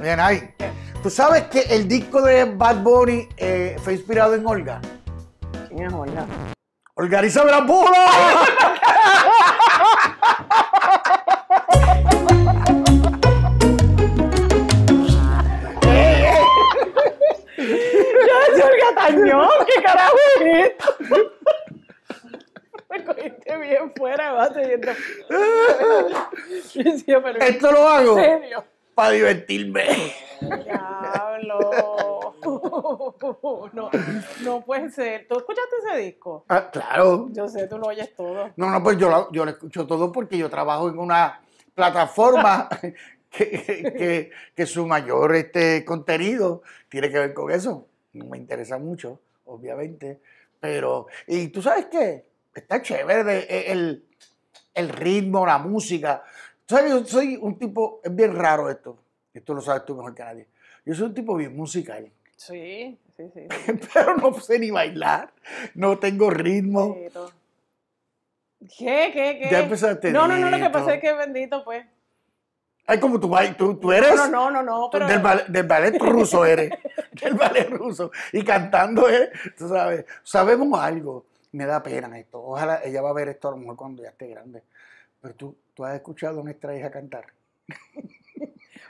Bien ahí. ¿Tú sabes que el disco de Bad Bunny eh, fue inspirado en Olga? ¿Quién es Olga? ¡Olga Grampulo! Tañón, ¿qué carajo es esto? Me cogiste bien fuera, sí, pero... esto lo hago. ¿En serio? para divertirme. Diablo. No, no puede ser. ¿Tú escuchaste ese disco? Ah, claro. Yo sé, tú lo oyes todo. No, no, pues yo lo, escucho todo porque yo trabajo en una plataforma que, su mayor este contenido tiene que ver con eso. No me interesa mucho, obviamente. Pero, y tú sabes qué? Está chévere e, el, el ritmo, la música sabes yo soy un tipo, es bien raro esto, esto lo sabes tú mejor que nadie. Yo soy un tipo bien musical. Sí, sí, sí. Pero no sé ni bailar, no tengo ritmo. ¿Qué, qué, qué? Ya empezaste. No, no, no, lo que pasa es que bendito, pues. Ay, como tú, tú, tú eres. No, no, no, no. Pero... Del, ballet, del, ballet ruso eres. del ballet ruso. Y cantando eh tú sabes, sabemos algo. Me da pena esto. Ojalá ella va a ver esto a lo mejor cuando ya esté grande. Pero tú, tú has escuchado a nuestra hija cantar.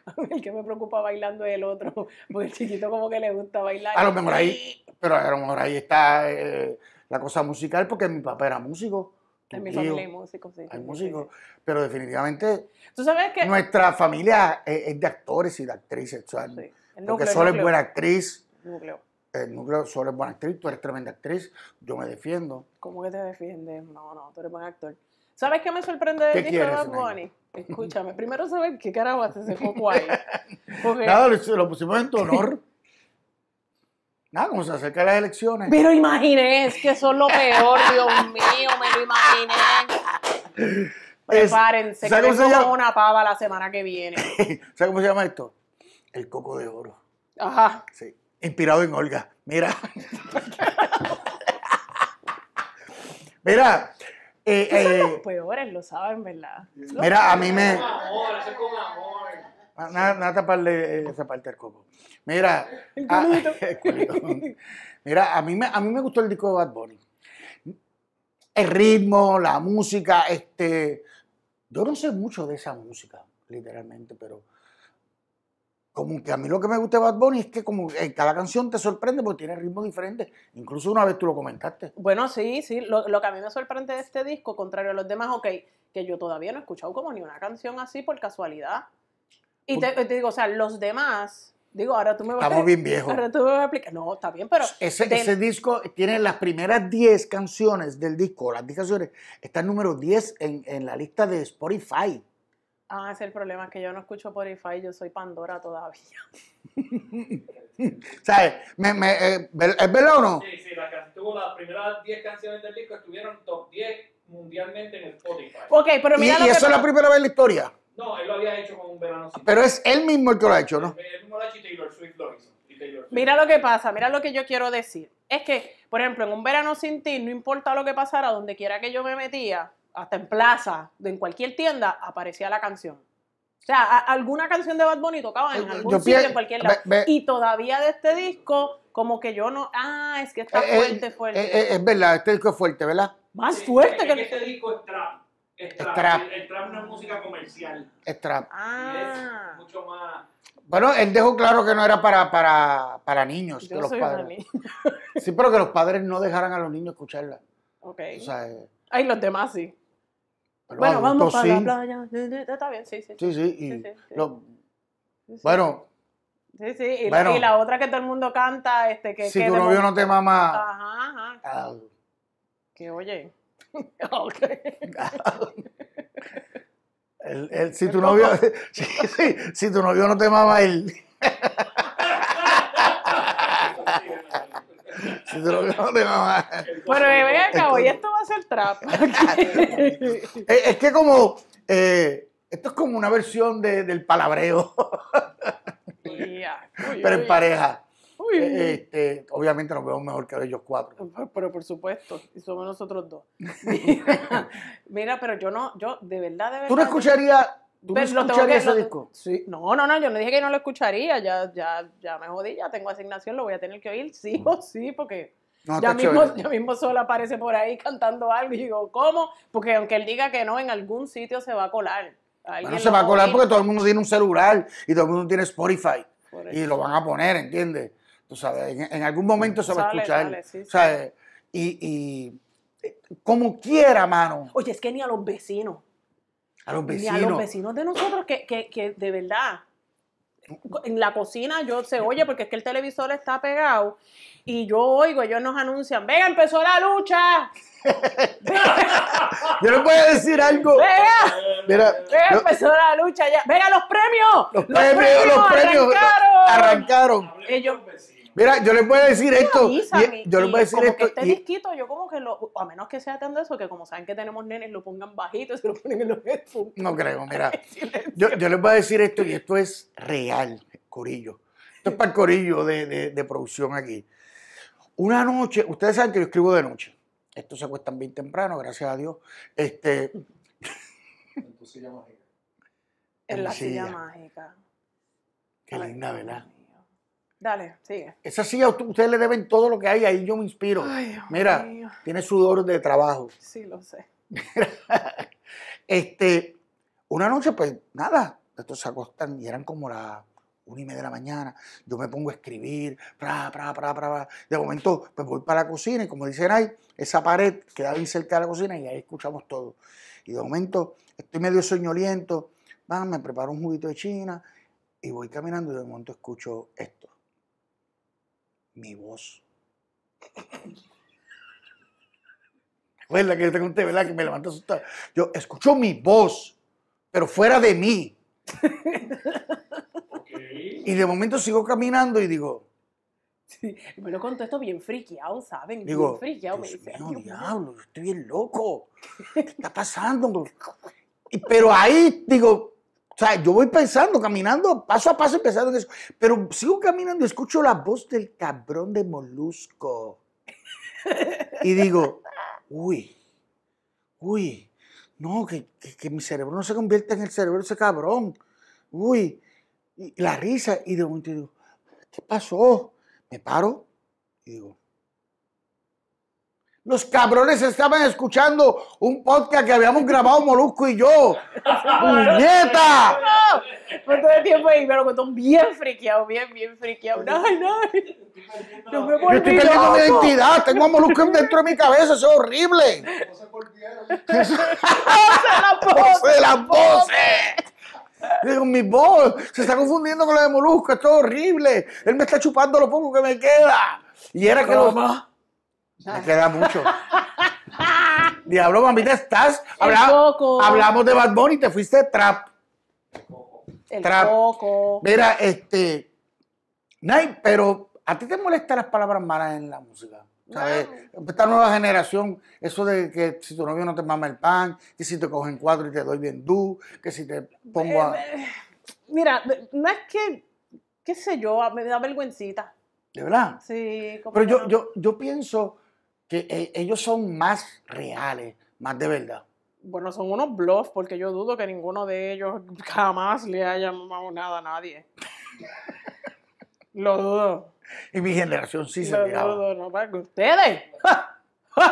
a mí el que me preocupa bailando es el otro, porque el chiquito como que le gusta bailar. A lo mejor ahí, pero a lo mejor ahí está eh, la cosa musical, porque mi papá era músico. En mi familia hay músicos, sí. Hay músicos, pero definitivamente ¿Tú sabes que nuestra familia es, de actores y de actrices. ¿sabes? porque solo es buena actriz. El núcleo. El núcleo solo es buena actriz, tú eres tremenda actriz, yo me defiendo. ¿Cómo que te defiendes? No, no, tú eres buen actor. ¿Sabes qué me sorprende del de Bad Escúchame, primero saber qué carajo hace ese coco ahí. Porque... Nada, lo pusimos en tu honor. Nada, como se acercan las elecciones. Pero imaginé, es que son lo peor, Dios mío, me lo imaginé. Prepárense, que a llama? una pava la semana que viene. ¿Sabes cómo se llama esto? El coco de oro. Ajá. Sí. Inspirado en Olga. Mira. Mira, eh, eh, son los peores, lo saben, ¿verdad? mira, a mí me. Con amor, ah, eso con amor. Nada, nada taparle eh, esa parte del coco. Mira, ah, mira, a mí me, a mí me gustó el disco de Bad Bunny. El ritmo, la música, este, yo no sé mucho de esa música, literalmente, pero como que a mí lo que me gusta de Bad Bunny es que como cada canción te sorprende porque tiene ritmos diferentes. Incluso una vez tú lo comentaste. Bueno, sí, sí. Lo, lo, que a mí me sorprende de este disco, contrario a los demás, ok, que yo todavía no he escuchado como ni una canción así por casualidad. Y pues te, digo, o sea, los demás, digo, ahora tú me vas Estamos a... bien viejos. Ahora tú me vas a explicar. No, está bien, pero... Ese, ese disco tiene las primeras 10 canciones del disco, las 10 canciones, está el número 10 en, en la lista de Spotify. Ah, ese es el problema, es que yo no escucho Spotify, yo soy Pandora todavía. ¿Sabes? Eh, ¿Es verdad o no? Sí, sí, la canción, tuvo las primeras 10 canciones del disco estuvieron top 10 mundialmente en el Spotify. Ok, pero mira ¿Y, lo y eso es la primera vez en la historia? No, él lo había hecho con un verano sin Pero es él mismo el que lo ha hecho, ¿no? Él mismo lo ha hecho y Taylor Swift lo Mira lo que pasa, mira lo que yo quiero decir. Es que, por ejemplo, en un verano sin ti, no importa lo que pasara, donde quiera que yo me metía, hasta en plaza, en cualquier tienda, aparecía la canción. O sea, alguna canción de Bad Bunny tocaba en algún sitio, en cualquier lado. y todavía de este disco, como que yo no. Ah, es que está eh, eh, fuerte, eh, fuerte. es verdad, este disco es fuerte, ¿verdad? Más fuerte que, Este disco es trap. El, trap no es música comercial. Es trap. Ah. mucho más. Bueno, él dejó claro que no era para, para, para niños. que los padres. sí, pero que los padres no dejaran a los niños escucharla. Ok. O sea. Ay, los demás sí. bueno, vamos para la playa. Está bien, sí, sí. Sí, sí. Y Bueno. Sí, sí. Y, la, otra que todo el mundo canta, este, que... Si tu novio no te mama... Ajá, ajá. Ah. Que oye. el, el, si, tu novio, Sí, sí, si tu novio no te mama, él... Bueno, de a Bueno, y esto va a ser trap. es que como. Eh, esto es como una versión del palabreo. pero en pareja. Eh, este, obviamente nos vemos mejor que ellos cuatro. Pero, por supuesto, y somos nosotros dos. Mira, pero yo no, yo de verdad, de verdad. ¿Tú no escucharías ¿Tú pero escucharías ese disco? No, no, no, yo no dije que no lo escucharía, ya, ya, ya me jodí, ya tengo asignación, lo voy a tener que oír, sí o sí, porque ya, mismo, solo aparece por ahí cantando algo y digo, ¿cómo? Porque aunque él diga que no, en algún sitio se va a colar. Bueno, se va a colar porque todo el mundo tiene un celular y todo el mundo tiene Spotify y lo van a poner, ¿entiendes? Tú sabes, en, algún momento se va a escuchar. Y, y eh, como quiera, mano. Oye, es que ni a los vecinos a los vecinos. a los vecinos de nosotros que, que, que de verdad mm. en la cocina yo se oye porque es que el televisor está pegado y yo oigo, ellos nos anuncian, venga, empezó la lucha. yo les voy a decir algo. Venga, venga empezó la lucha ya. Venga, los premios. Los, premios, los premios arrancaron. arrancaron. Ellos, Mira, yo les voy a decir esto. yo les voy a decir como Que este disquito, yo como que lo. A menos que sea tan de eso, que como saben que tenemos nenes, lo pongan bajito y se lo ponen en los headphones. No creo, mira. yo, yo, les voy a decir esto y esto es real, Corillo. Esto es para el Corillo de, de, producción aquí. Una noche, ustedes saben que yo escribo de noche. Estos se acuestan bien temprano, gracias a Dios. Este. en tu silla mágica. En, la silla, silla mágica. Qué linda, ¿verdad? Dale, sigue. Esa silla, ustedes le deben todo lo que hay, ahí yo me inspiro. Mira, tiene sudor de trabajo. Sí, lo sé. este, una noche, pues nada, estos se acostan y eran como las una y media de la mañana. Yo me pongo a escribir, pra, pra, pra, De momento, pues voy para la cocina y como dicen ahí, esa pared queda bien cerca de la cocina y ahí escuchamos todo. Y de momento, estoy medio soñoliento, me preparo un juguito de china y voy caminando y de momento escucho esto mi voz. Recuerda que yo tengo un Que me levanté asustado. Yo escucho mi voz, pero fuera de mí. Y de momento sigo caminando y digo. Bueno, me lo esto bien friqueado, ¿saben? Digo, bien diablo, estoy bien loco. ¿Qué está pasando? pero ahí digo, o sea, yo voy pensando, caminando paso a paso, empezando eso. Pero sigo caminando, y escucho la voz del cabrón de Molusco. Y digo, uy, uy, no, que, mi cerebro no se convierta en el cerebro de ese cabrón. Uy, y la risa. Y de momento digo, ¿qué pasó? Me paro y digo, los cabrones estaban escuchando un podcast que habíamos grabado Molusco y yo. ¡Puñeta! Fue todo el tiempo ahí, pero lo contó bien friqueado, bien, bien friqueado. No, no. yo estoy perdiendo mi identidad. Tengo a Molusco dentro de mi cabeza. Eso es horrible. No se volvieron. ¡Pose las voces! Digo, mi voz se está confundiendo con la de Molusco, esto es horrible. Él me está chupando lo poco que me queda. Y era que los, me queda mucho. Diablo, mamita, estás. hablamos de Bad Bunny y te fuiste trap. El trap. Mira, este. Nay, pero a ti te molestan las palabras malas en la música. ¿sabes? Esta nueva generación, eso de que si tu novio no te mama el pan, que si te cogen cuatro y te doy bien tú, que si te pongo a. Eh, eh, mira, no es que, qué sé yo, me da vergüencita. ¿De verdad? Sí. Pero yo, yo, yo pienso que eh, ellos son más reales, más de verdad. Bueno, son unos bluffs porque yo dudo que ninguno de ellos jamás le haya llamado nada a nadie. Lo dudo. Y mi generación sí Lo se miraba. dudo, no, para que ustedes. Pero,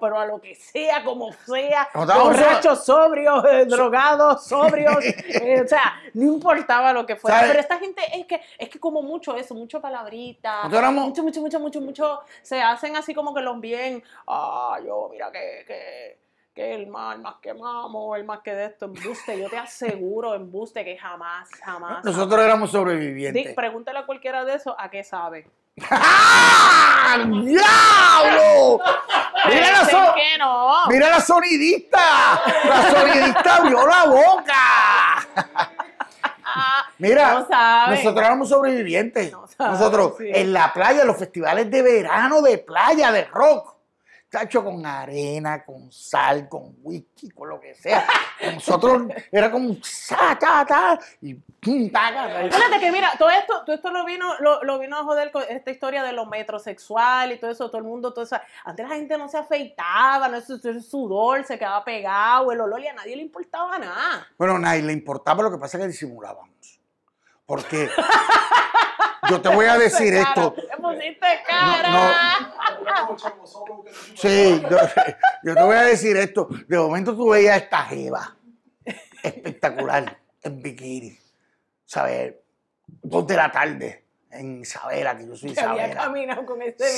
pero, a lo que sea, como sea, borrachos, sobrios, eh, drogados, sobrios, eh, o sea, no importaba lo que fuera. Pero esta gente es que es que como mucho eso, mucho palabrita, mucho, mucho, mucho, mucho, mucho, se hacen así como que los bien, ah, yo mira que, que, que el más, el más que mamo, el más que de esto, embuste, yo te aseguro, embuste, que jamás, jamás. Nosotros éramos sobrevivientes. Pregúntale a cualquiera de eso a qué sabe. ¡Ah! ¡Diablo! Mira la, la sonidista. La sonidista abrió la boca. Ah, mira, nosotros éramos sobrevivientes. nosotros en la playa, los festivales de verano de playa, de rock cacho, con arena, con sal, con whisky, con lo que sea. Nosotros era como un ta, y pum, Fíjate que mira, todo esto, todo esto lo vino, lo, vino a joder con esta historia de lo metrosexual y todo eso, todo el mundo, todo eso. Antes la gente no se afeitaba, no eso, sudor, se quedaba pegado, el olor y a nadie le importaba nada. Bueno, a nadie le importaba, lo que pasa es que disimulábamos. Porque yo te voy a decir esto. Te pusiste cara. Sí, yo, te voy a decir esto. De momento tú veías esta jeva espectacular en bikini. saber Dos de la tarde en Isabela, que yo soy Isabela. Había caminado con este Y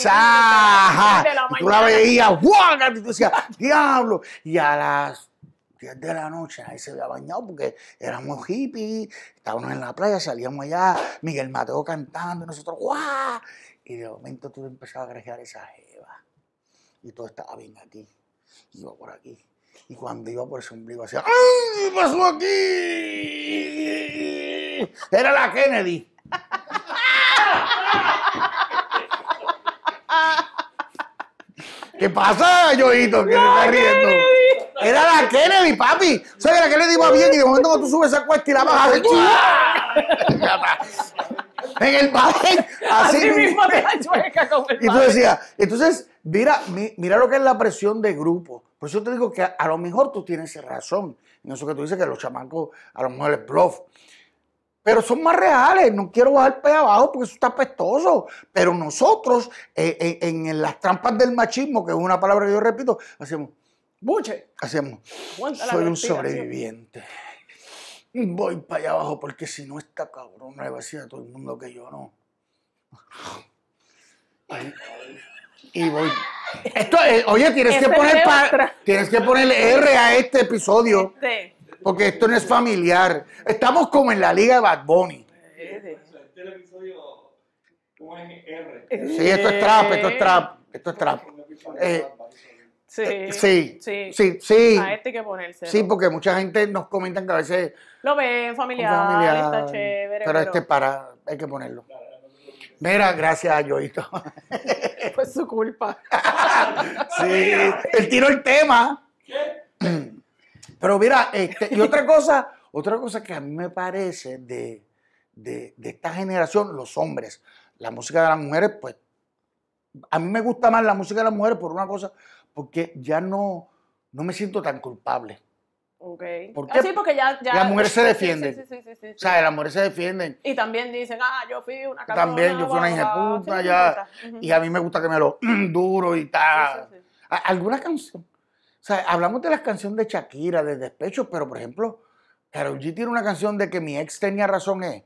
tú la veías, ¡guau! Y tú decías, ¡diablo! Y a las de la noche, ahí se había bañado porque éramos hippies, estábamos en la playa, salíamos allá, Miguel Mateo cantando, y nosotros, ¡guau! Y de momento tú empezabas a agregar esa jeva. Y todo estaba bien aquí. Iba por aquí. Y cuando iba por ese ombligo hacía, ¡ay! pasó aquí? Era la Kennedy. ¿Qué pasa, Yoito? Que se está riendo. Era la Kennedy, papi. O sea, que la Kennedy iba bien y de momento cuando tú subes esa cuesta y la bajas, en el baile. Así, mismo te la chueca con el Y tú decías, entonces, mira, mira lo que es la presión de grupo. Por eso te digo que a, lo mejor tú tienes razón. En eso que tú dices que los chamancos a lo mejor es bluff. Pero son más reales, no quiero bajar pie abajo porque eso está pestoso. Pero nosotros, en, eh, eh, en las trampas del machismo, que es una palabra que yo repito, hacemos. Buche. Hacemos. Soy un sobreviviente. Voy para allá abajo porque si no está cabrón le va a todo el mundo que yo no. y voy. Esto, eh, oye, tienes que poner tienes que ponerle R a este episodio. Este. Porque esto no es familiar. Estamos como en la liga de Bad Bunny. Este episodio R. Sí, esto es trap, esto es trap, esto es trap. Eh, Sí, eh, sí, sí, sí, sí, A este hay que Sí, porque mucha gente nos comentan que a veces. Lo ven familiar, está chévere. Pero, este para, hay que ponerlo. Mira, gracias a Yoito. Fue su culpa. sí, él tiró el tema. ¿Qué? Pero mira, este, y otra cosa, otra cosa que a mí me parece de, de esta generación, los hombres, la música de las mujeres, pues a mí me gusta más la música de las mujeres por una cosa, porque ya no, no me siento tan culpable. Ok. ¿Por ah, porque ya, las mujeres se defienden. Sí, sí, sí, sí, O sea, las mujeres se defienden. Y también dicen, ah, yo fui una cabrona. También, yo fui una hija ya. Y a mí me gusta que me lo duro y tal. Algunas canción? O sea, hablamos de las canciones de Shakira, de Despecho, pero por ejemplo, Karol G tiene una canción de que mi ex tenía razón, ¿eh?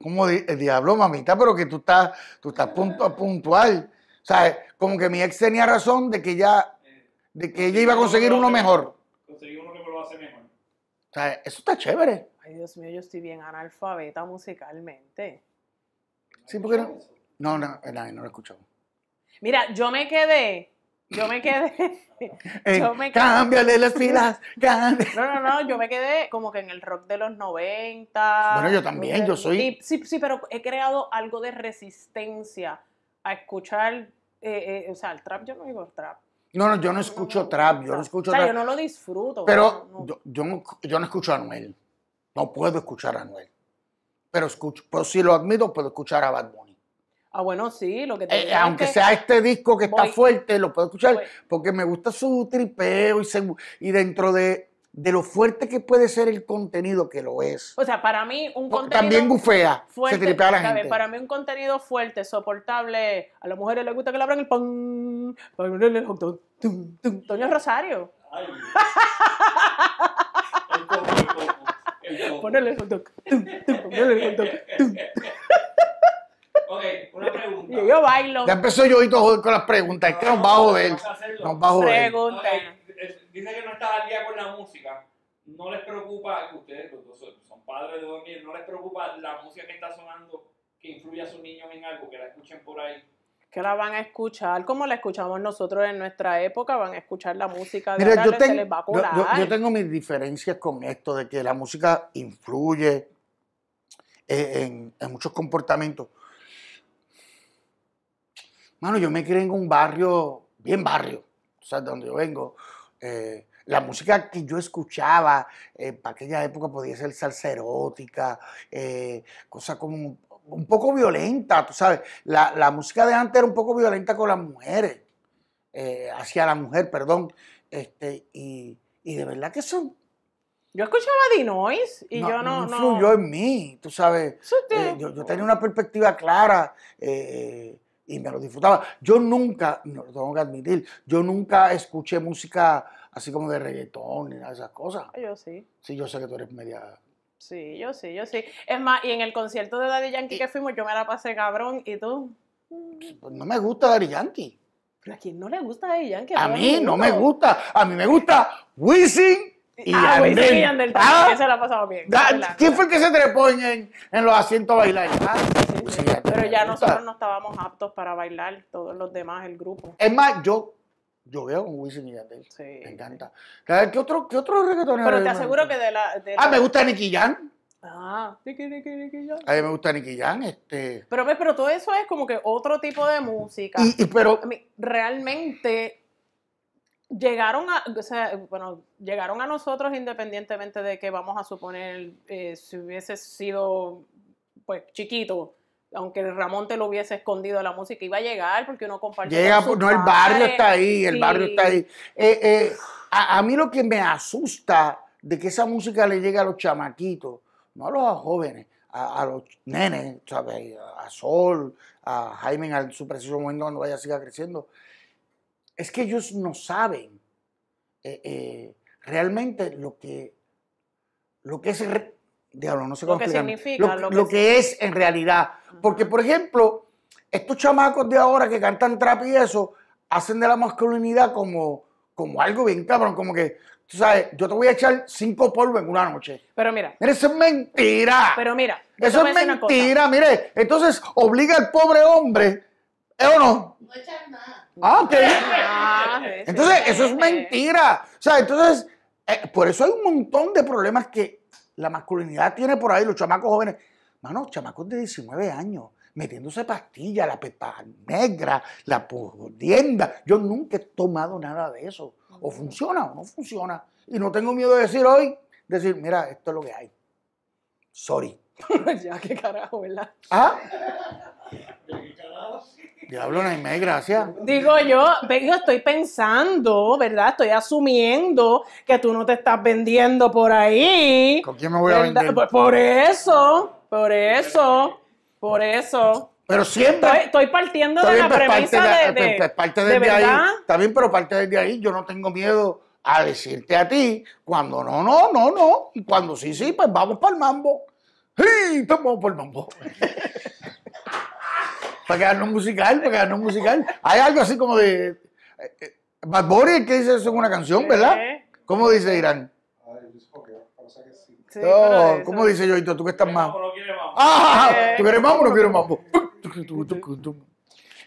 Como el diablo, mamita, pero que tú estás, tú estás punto puntual. O sea, como que mi ex tenía razón de que ya, de que ella iba a conseguir uno mejor. Conseguir uno que me lo hace mejor. O sea, eso está chévere. Ay, Dios mío, yo estoy bien analfabeta musicalmente. Sí, porque no. No, no, eh, no, no lo escuchó. Mira, yo me quedé. Yo me quedé. Eh, cámbiale las pilas. No, no, no. Yo me quedé como que en el rock de los 90. Bueno, yo también. Yo soy. sí, sí, pero he creado algo de resistencia a escuchar, eh, eh, o sea, el trap yo no digo trap. No, no, yo no escucho trap, yo no escucho o sea, yo no lo disfruto. Pero yo, yo, no, yo no escucho a Anuel. No puedo escuchar a Anuel. Pero escucho, pero pues, si lo admito, puedo escuchar a Bad Bunny. Ah, bueno, sí, lo que te eh, Aunque sea este disco que está fuerte, lo puedo escuchar porque me gusta su tripeo y, se, y dentro de de lo fuerte que puede ser el contenido que lo es. O sea, para mí un contenido también bufea, se tripea a la gente. para mí un contenido fuerte, soportable, a las mujeres les gusta que le abran el pan, Toño Rosario. Ay, el coco, el coco, Ponerle el hot dog. el hot dog. ok, una pregunta. Yo, bailo. Ya empezó yo hoy con las preguntas. Es que nos va a joder. Nos va a joder. Pregunta dice que no está al día con la música, no les preocupa, que ustedes pues, son padres de dormir, no les preocupa la música que está sonando que influye a sus niños en algo, que la escuchen por ahí. Que la van a escuchar como la escuchamos nosotros en nuestra época, van a escuchar la música de Mira, yo se les va a curar. Yo, tengo mis diferencias con esto de que la música influye eh, en, muchos comportamientos. Mano, yo me crié en un barrio, bien barrio, o sea, donde yo vengo, eh, la música que yo escuchaba en eh, para aquella época podía ser salsa erótica, eh, cosas como un poco violenta, tú sabes. La, música de antes era un poco violenta con las mujeres, hacia la mujer, perdón. Este, y, de verdad que son yo escuchaba Dinois y yo no. No influyó en mí, tú sabes. yo, yo, tenía una perspectiva clara. Eh, y me lo disfrutaba. Yo nunca, no lo tengo que admitir, yo nunca escuché música así como de reggaetón ni nada de esas cosas. Yo sí. Sí, yo sé que tú eres media... Sí, yo sí, yo sí. Es más, y en el concierto de Daddy Yankee que fuimos, yo me la pasé cabrón, ¿y tú? Pues No me gusta Daddy Yankee. ¿Pero a quién no le gusta Daddy Yankee? A mí no me gusta. A mí me gusta Wisin y ah, Andel. que se la ha pasado bien. ¿Quién fue el que se trepó en, los asientos a bailar? Ah, pero ya nosotros no estábamos aptos para bailar, todos los demás, el grupo. Es más, yo, yo veo con Wisin y Yandel. Me encanta. ¿Qué otro, qué otro Pero te aseguro que de la, Ah, me gusta Nicky Jan. Ah, Nicky, Nicky, Nicky Jan. A mí me gusta Nicky Jan. Este... Pero, pero todo eso es como que otro tipo de música. Y, y pero... Realmente llegaron a, o sea, bueno, llegaron a nosotros independientemente de que vamos a suponer eh, si hubiese sido pues chiquito, aunque Ramón te lo hubiese escondido la música, iba a llegar porque uno compartía... Llega, no, el barrio está ahí, el barrio está ahí. Eh, eh, a, mí lo que me asusta de que esa música le llegue a los chamaquitos, no a los jóvenes, a, los nenes, A Sol, a Jaime en su preciso momento cuando vaya siga creciendo es que ellos no saben eh, eh, realmente lo que, lo que es, diablo, no sé cómo lo, que lo, que, es en realidad. Porque, por ejemplo, estos chamacos de ahora que cantan trap y eso, hacen de la masculinidad como, como algo bien cabrón, como que, tú sabes, yo te voy a echar cinco polvos en una noche. Pero mira. eso es mentira. Pero mira. Eso es mentira, mire. Entonces obliga al pobre hombre ¿Eh o no? No echar nada. Ah, ok. Ah, ah, entonces, eso es mentira. O sea, entonces, eh, por eso hay un montón de problemas que la masculinidad tiene por ahí, los chamacos jóvenes. Mano, chamacos de 19 años, metiéndose pastillas, la pepa negra, la podienda. Yo nunca he tomado nada de eso. O funciona o no funciona. Y no tengo miedo de decir hoy, decir, mira, esto es lo que hay. Sorry. ya, qué carajo, ¿verdad? ¿Ah? ¿Qué carajo? Diablo, Naime, gracias. Digo yo, yo estoy pensando, ¿verdad? Estoy asumiendo que tú no te estás vendiendo por ahí. ¿Con quién me voy a vender? Por, eso, por eso, por eso. Pero siempre. Estoy, partiendo de la pues, premisa de, de, pues, parte desde ahí. Está bien, pero parte desde ahí. Yo no tengo miedo a decirte a ti cuando no, no, no, no. Y cuando sí, sí, pues vamos para el mambo. ¡Sí! Vamos para el mambo. para quedarnos un musical, para quedarnos un musical. Hay algo así como de. Eh, eh, Bad Bunny que dice eso en una canción, ¿verdad? ¿Cómo dice Irán? Sí, ¿Cómo dice yo? ¿Tú que estás mambo? ¡Ah! ¿Tú quieres mambo o no quieres mambo?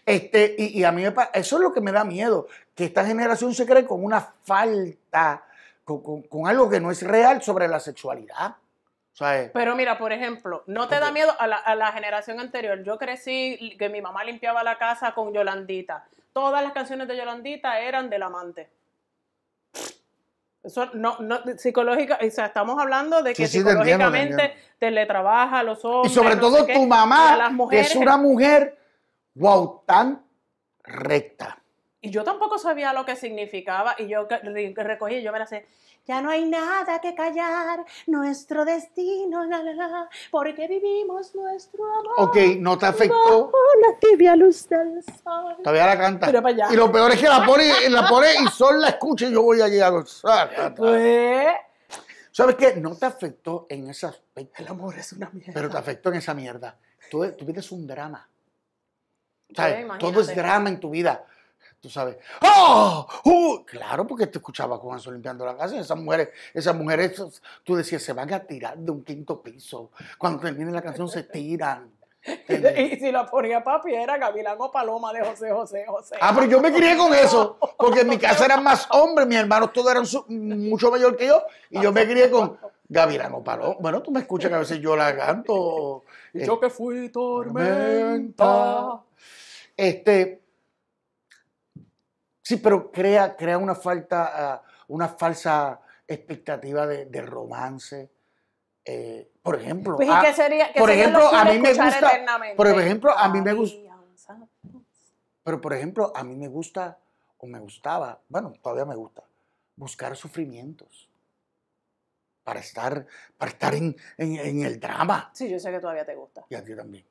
Este, y, a mí me eso es lo que me da miedo, que esta generación se cree con una falta, con algo que no es real sobre la sexualidad. Eh, Pero mira, por ejemplo, ¿no te da miedo a la, generación anterior? Yo crecí que mi mamá limpiaba la casa con Yolandita. Todas las canciones de Yolandita eran del amante. Eso no, psicológica, o sea, estamos hablando de que psicológicamente te le trabaja a los hombres. Y sobre todo tu mamá, que es una mujer, guau tan recta. Y yo tampoco sabía lo que significaba y yo recogí y yo me la sé. Ya no hay nada que callar, nuestro destino, la, la, la, porque vivimos nuestro amor. Ok, no te afectó. la tibia luz del sol. Todavía la canta. Pero para Y lo peor es que la pone, la pone y Sol la escucha y yo voy allí a gozar. Pues... ¿Sabes qué? No te afectó en ese aspecto. El amor es una mierda. Pero te afectó en esa mierda. Tú vives un drama. Todo es drama en tu vida tú sabes, ¡Oh! Claro, porque te escuchaba con eso limpiando la casa. Esas mujeres, esas mujeres, tú decías, se van a tirar de un quinto piso. Cuando termine la canción se tiran. Y si la ponía papi era Gavilán Paloma de José José José. Ah, pero yo me crié con eso, porque en mi casa eran más hombres, mis hermanos todos eran mucho mayor que yo, y yo me crié con Gavilán Paloma. Bueno, tú me escuchas que a veces yo la canto. Y yo que fui este, tormenta. Este, Sí, pero crea, crea una falta, uh, una falsa expectativa de, de romance. Eh, por ejemplo, pues, ah, a, por ejemplo, a mí me gusta, por ejemplo, a mí me gusta, pero por ejemplo, a mí me gusta o me gustaba, bueno, todavía me gusta buscar sufrimientos para estar, para estar en el drama. Sí, yo sé que todavía te gusta. Y a ti también.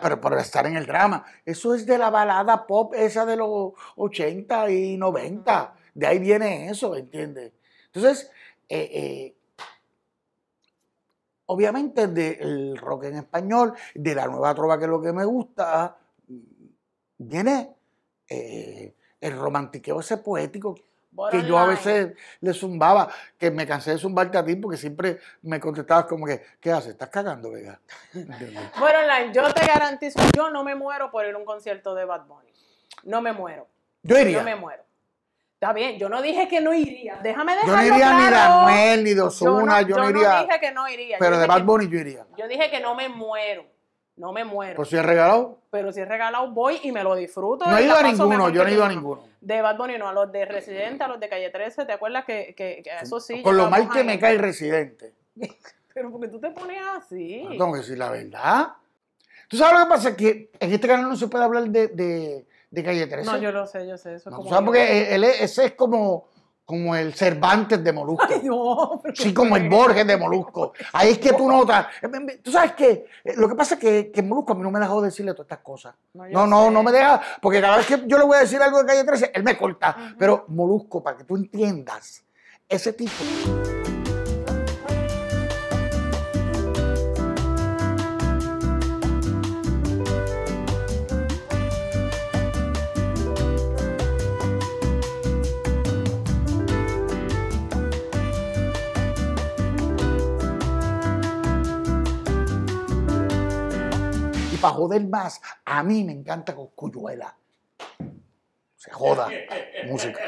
Pero, por estar en el drama. Eso es de la balada pop esa de los 80 y 90. De ahí viene eso, ¿entiendes? Entonces, eh, eh, obviamente del rock en español, de la nueva trova que es lo que me gusta, viene eh, el romantiqueo ese poético que yo a veces le zumbaba, que me cansé de zumbarte a ti porque siempre me contestabas como que, ¿qué haces? ¿Estás cagando, Vega? bueno, yo te garantizo, yo no me muero por ir a un concierto de Bad Bunny. No me muero. Yo iría. No me muero. Está bien, yo no dije que no iría. Déjame dejarlo Yo no iría claro. ni de ni Dosuna. yo, no, iría. Yo no dije que no iría. Pero de Bad Bunny yo iría. Yo dije que no me muero no me muero. Pero si es regalado. Pero si es regalado, voy y me lo disfruto. No he ido a ninguno, yo no he ido a ninguno. De Bad Bunny, no, a los de Residente, a los de Calle 13, ¿te acuerdas que, que, eso sí? Con lo mal que me cae Residente. Pero porque tú te pones así. Ah, no, tengo que decir la verdad. ¿Tú sabes lo que pasa? Que en este canal no se puede hablar de, de, de Calle 13. No, yo lo sé, yo sé. Eso es no, ¿Sabes? Porque él, ese es como como el Cervantes de Molusco. sí, como el Borges de Molusco. Ahí es que tú notas. Eh, eh, tú sabes que eh, lo que pasa es que, que Molusco a mí no me dejó decirle todas estas cosas. No, no, no, me deja. Porque cada vez que yo le voy a decir algo de calle 13, él me corta. Pero Molusco, para que tú entiendas, ese tipo. para joder más, a mí me encanta coyuela. Se joda. Música.